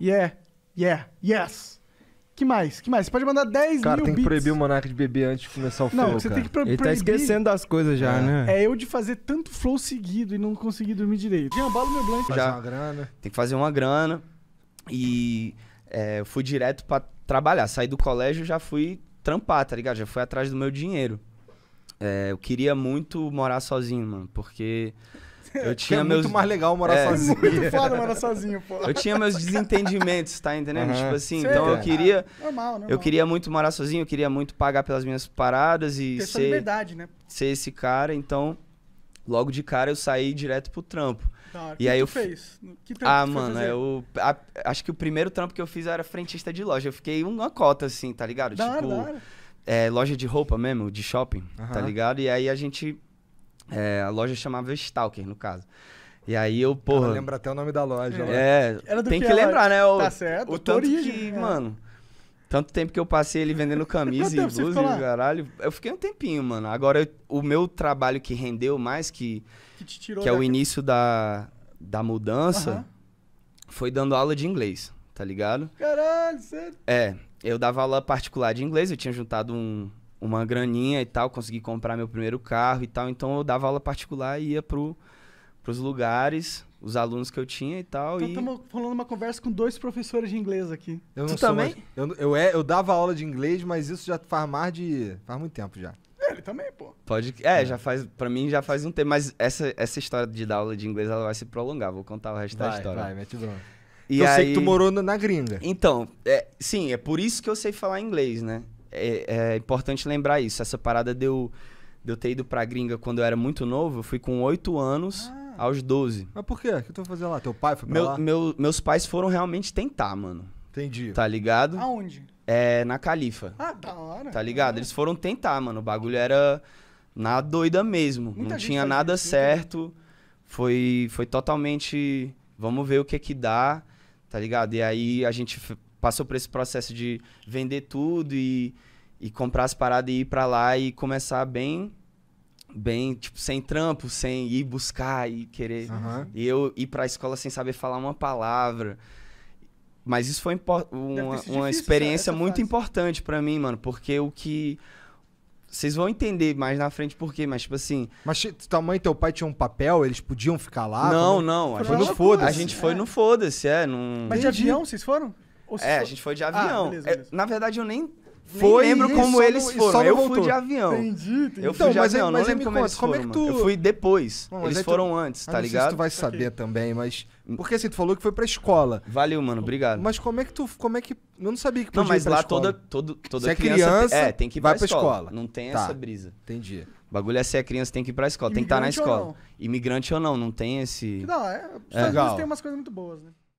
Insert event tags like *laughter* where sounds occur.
Yeah, yeah, yes. Que mais? Que mais? Você pode mandar 10 Cara, mil tem que proibir o Monark de beber antes de começar o flow, Não, você cara. tem que pro Ele tá esquecendo das coisas já, é. né? É eu de fazer tanto flow seguido e não conseguir dormir direito. Já abalo meu blank. Fazer uma grana. Tem que fazer uma grana. E é, eu fui direto pra trabalhar. Saí do colégio já fui trampar, tá ligado? Já fui atrás do meu dinheiro. É, eu queria muito morar sozinho, mano, porque *laughs* eu tinha é meus... muito mais legal morar é, sozinho. *laughs* Muito foda morar sozinho, pô. Eu tinha meus desentendimentos, tá entendendo? Uhum. Tipo assim, então é. eu queria. Normal, é, normal. Eu queria muito morar sozinho, eu queria muito pagar pelas minhas paradas e Ter ser. verdade, né? Ser esse cara, então. Logo de cara eu saí direto pro trampo. Claro. E que aí eu fez? Que trampo ah, mano, eu a, acho que o primeiro trampo que eu fiz era frentista de loja. Eu fiquei uma cota assim, tá ligado? Da tipo, hora, da hora é, loja de roupa mesmo, de shopping, uhum. tá ligado? E aí a gente. É, a loja chamava Stalker, no caso. E aí eu, porra. lembra até o nome da loja. Né? É, é tem que, lembrar, né? O, tá certo, o tanto origem, que, mano. Tanto tempo que eu passei ele vendendo *laughs* camisa e blusa e caralho. Eu fiquei um tempinho, mano. Agora, eu, o meu trabalho que rendeu mais, que, que, que é o início da, da mudança, foi dando aula de inglês tá ligado? Caralho, sério? É, eu dava aula particular de inglês, eu tinha juntado um, uma graninha e tal, consegui comprar meu primeiro carro e tal, então eu dava aula particular e ia pro, pros lugares, os alunos que eu tinha e tal. Então, estamos falando uma conversa com dois professores de inglês aqui. Eu tu também? Mais... Eu, eu, é, eu dava aula de inglês, mas isso já faz mais de. faz muito tempo já. É, ele também, pô. Pode. É, é, já faz. Pra mim já faz um tempo, mas essa, essa história de dar aula de inglês ela vai se prolongar. Vou contar o resto vai, da história. Vai, mete bronca. E eu aí... sei que tu morou na gringa. Então, é, sim, é por isso que eu sei falar inglês, né? É, é importante lembrar isso. Essa parada deu de eu ter ido pra gringa quando eu era muito novo, eu fui com 8 anos ah. aos 12. Mas por quê? O que tu foi fazer lá? Teu pai foi pra meu, lá? Meu, meus pais foram realmente tentar, mano. Entendi. Tá ligado? Aonde? É, na Califa. Ah, da hora. Tá ligado? Eles foram tentar, mano. O bagulho era na doida mesmo. Muita Não tinha nada certo. Foi, foi totalmente. Vamos ver o que que dá tá ligado? E aí a gente passou por esse processo de vender tudo e, e comprar as paradas e ir para lá e começar bem bem, tipo, sem trampo, sem ir buscar e querer. Uhum. E eu ir pra escola sem saber falar uma palavra. Mas isso foi uma, uma difícil, experiência muito fase. importante para mim, mano, porque o que vocês vão entender mais na frente por quê, mas tipo assim. Mas tua mãe e teu pai tinham um papel, eles podiam ficar lá? Não, como... É não. A, a gente, foda a gente foi no foda-se, é. Num... Mas de avião vocês foram? Ou é, a gente foi de ah, avião. Ah, beleza, beleza. É, na verdade, eu nem foi, lembro como eles foram. Eu voltou. fui de avião. Entendi, entendi. Eu fui então, de mas, avião, mas, não mas lembro como conta, é eles como é tu... Eu fui depois. Bom, eles foram tu... antes, tá ah, ligado? Não sei se tu vai saber okay. também, mas hum. porque assim, tu falou que foi pra escola. Valeu, mano, obrigado. Mas como é que tu. Como é que. Eu não sabia que podia Não, mas lá escola. toda, toda se é criança. É, criança é, tem que ir vai pra, escola. Não tem tá. essa brisa. Entendi. O bagulho é se a criança tem que ir pra escola, Imigrante tem que estar tá na escola. Ou Imigrante ou não, não tem esse. Não, é. Os é. Legal. tem umas coisas muito boas, né?